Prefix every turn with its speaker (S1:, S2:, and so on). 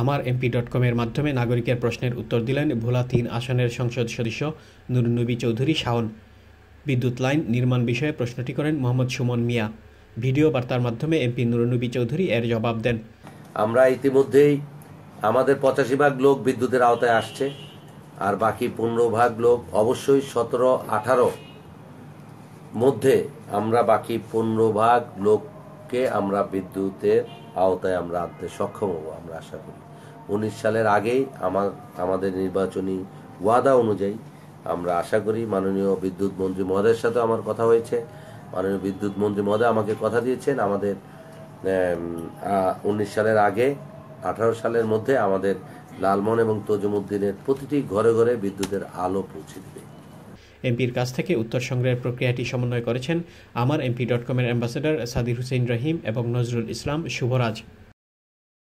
S1: আমার MP dot কমের মাধ্যমে নাগরিকের প্রশ্নের উত্তর দিলেন ভোলা তিন আসনের সংসদ সদস্য নুরুনবী চৌধুরী শাওন বিদ্যুৎ লাইন নির্মাণ বিষয়ে প্রশ্নটি করেন মোহাম্মদ সুমন মিয়া ভিডিও বার্তার মাধ্যমে এমপি নুরুনবী চৌধুরী এর জবাব দেন
S2: আমরা ইতিমধ্যেই আমাদের পঁচাশি ভাগ লোক বিদ্যুতের আওতায় আসছে আর বাকি পনেরো ভাগ লোক অবশ্যই সতেরো আঠারো মধ্যে আমরা বাকি পনেরো ভাগ লোক কে আমরা বিদ্যুতের আওতায় আমরা আনতে সক্ষম হব আমরা আশা করি উনিশ সালের আগেই আমার আমাদের নির্বাচনী ওয়াদা অনুযায়ী আমরা আশা করি মাননীয় বিদ্যুৎ মন্ত্রী মহোদয়ের সাথে আমার কথা হয়েছে মাননীয় বিদ্যুৎ মন্ত্রী মহোদয় আমাকে কথা দিয়েছেন আমাদের উনিশ সালের আগে আঠারো সালের মধ্যে আমাদের লালমোহন এবং তজুমুদ্দিনের প্রতিটি ঘরে ঘরে বিদ্যুতের আলো পৌঁছে দেবে
S1: এমপির কাছ থেকে উত্তর সংগ্রহের প্রক্রিয়াটি সমন্বয় করেছেন আমার এমপি ডট কমের অ্যাম্বাসেডর সাদির হুসেন রহিম এবং নজরুল ইসলাম শুভরাজ